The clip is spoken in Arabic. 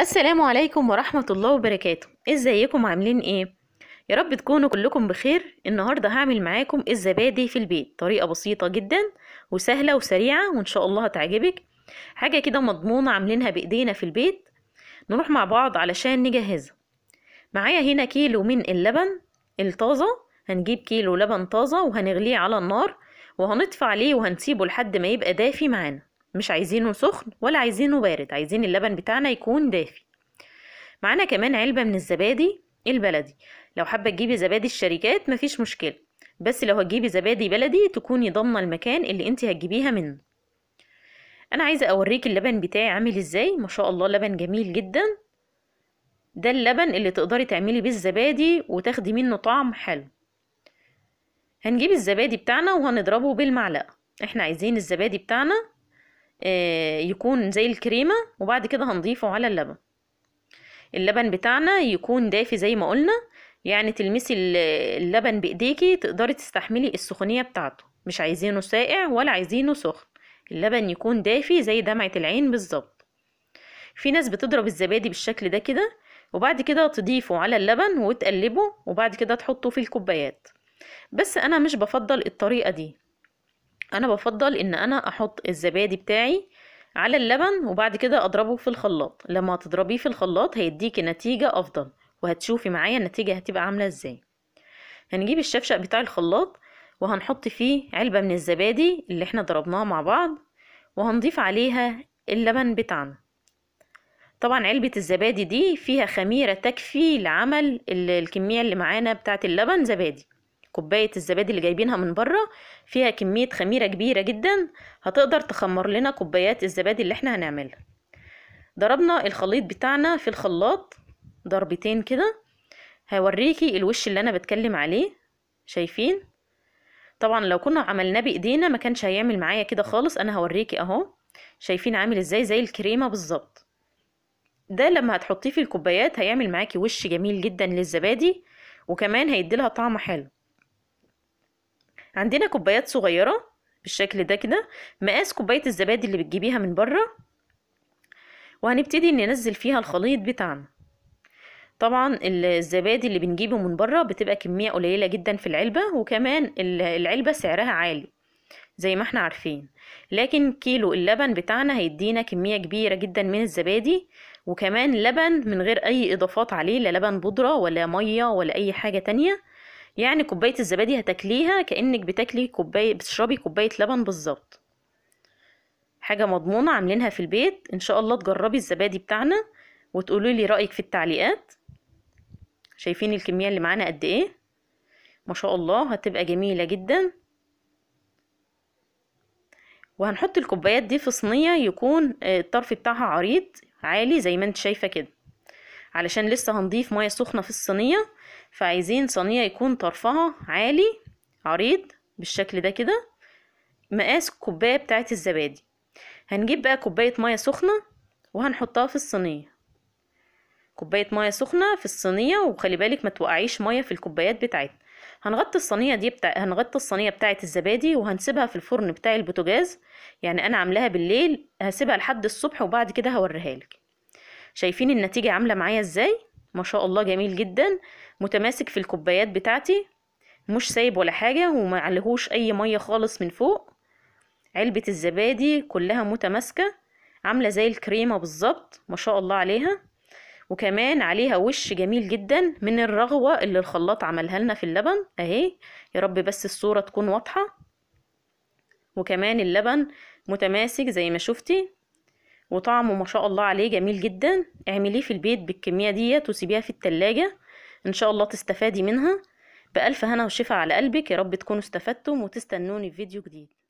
السلام عليكم ورحمة الله وبركاته ازيكم عاملين ايه يا رب تكونوا كلكم بخير النهاردة هعمل معاكم الزبادي في البيت طريقة بسيطة جدا وسهلة وسريعة وان شاء الله هتعجبك حاجة كده مضمونة عاملينها بايدينا في البيت نروح مع بعض علشان نجهزها معايا هنا كيلو من اللبن الطازة هنجيب كيلو لبن طازة وهنغليه على النار وهنطفي عليه وهنسيبه لحد ما يبقى دافي معانا مش عايزينه سخن ولا عايزينه بارد عايزين اللبن بتاعنا يكون دافي معانا كمان علبة من الزبادي البلدي لو حابة تجيبي زبادي الشركات مفيش مشكلة بس لو هتجيبي زبادي بلدي تكوني ضامنة المكان اللي انت هتجيبيها منه انا عايزة اوريك اللبن بتاعي عامل ازاي ما شاء الله لبن جميل جدا ده اللبن اللي تقدري تعملي بيه الزبادي وتاخدي منه طعم حلو هنجيب الزبادي بتاعنا وهنضربه بالمعلقة احنا عايزين الزبادي بتاعنا آه، يكون زي الكريمة وبعد كده هنضيفه على اللبن اللبن بتاعنا يكون دافي زي ما قلنا يعني تلمسي اللبن بايديكي تقدري تستحملي السخونية بتاعته مش عايزينه ساقع ولا عايزينه سخن اللبن يكون دافي زي دمعة العين بالظبط في ناس بتضرب الزبادي بالشكل ده كده وبعد كده تضيفه على اللبن وتقلبه وبعد كده تحطه في الكوبايات بس انا مش بفضل الطريقة دي انا بفضل ان انا احط الزبادي بتاعي على اللبن وبعد كده اضربه في الخلاط لما تضربيه في الخلاط هيديكي نتيجة افضل وهتشوفي معايا النتيجة هتبقى عاملة ازاي هنجيب الشفشق بتاع الخلاط وهنحط فيه علبة من الزبادي اللي احنا ضربناها مع بعض وهنضيف عليها اللبن بتاعنا طبعا علبة الزبادي دي فيها خميرة تكفي لعمل الكمية اللي معانا بتاعت اللبن زبادي كوباية الزبادي اللي جايبينها من بره فيها كمية خميرة كبيرة جدا هتقدر تخمر لنا كوبايات الزبادي اللي احنا هنعملها ضربنا الخليط بتاعنا في الخلاط ضربتين كده هوريكي الوش اللي انا بتكلم عليه شايفين طبعا لو كنا عملناه بايدينا ما كانش هيعمل معايا كده خالص انا هوريكي اهو شايفين عامل ازاي زي الكريمه بالظبط ده لما هتحطيه في الكوبايات هيعمل معاكي وش جميل جدا للزبادي وكمان هيديلها طعم حلو عندنا كوبايات صغيرة بالشكل ده كده مقاس كوباية الزبادي اللي بتجيبيها من بره وهنبتدي ننزل فيها الخليط بتاعنا طبعا الزبادي اللي بنجيبه من بره بتبقى كمية قليلة جدا في العلبة وكمان العلبة سعرها عالي زي ما احنا عارفين لكن كيلو اللبن بتاعنا هيدينا كمية كبيرة جدا من الزبادي وكمان لبن من غير اي اضافات عليه لا لبن بودرة ولا مية ولا اي حاجة تانية يعني كوبايه الزبادي هتاكليها كانك بتاكلي كوبايه بتشربي كوبايه لبن بالظبط حاجه مضمونه عاملينها في البيت ان شاء الله تجربي الزبادي بتاعنا وتقولوا لي رايك في التعليقات شايفين الكميه اللي معانا قد ايه ما شاء الله هتبقى جميله جدا وهنحط الكوبايات دي في صينيه يكون آه، الطرف بتاعها عريض عالي زي ما انت شايفه كده علشان لسه هنضيف مية سخنة في الصينية فعايزين صينية يكون طرفها عالي عريض بالشكل ده كده مقاس الكوباية بتاعة الزبادي هنجيب بقى كوباية مية سخنة وهنحطها في الصينية كوباية مية سخنة في الصينية وخلي بالك ما توقعيش مية في الكوبايات بتاعتنا هنغطي الصينية دي بتاع هنغطي الصينية بتاعة الزبادي وهنسيبها في الفرن بتاع البوتاجاز يعني انا عاملاها بالليل هسيبها لحد الصبح وبعد كده هوريها لك شايفين النتيجة عاملة معايا ازاي ما شاء الله جميل جدا متماسك في الكوبايات بتاعتي مش سايب ولا حاجة ومعلهوش اي مية خالص من فوق علبة الزبادي كلها متماسكة عاملة زي الكريمة بالظبط ما شاء الله عليها وكمان عليها وش جميل جدا من الرغوة اللي الخلاط عملها لنا في اللبن اهي يا رب بس الصورة تكون واضحة وكمان اللبن متماسك زي ما شفتي وطعمه ما شاء الله عليه جميل جدا اعمليه في البيت بالكمية ديت وسيبيها في التلاجة ان شاء الله تستفادي منها بألف هنا وشفا على قلبك يا رب تكونوا استفدتم وتستنوني في فيديو جديد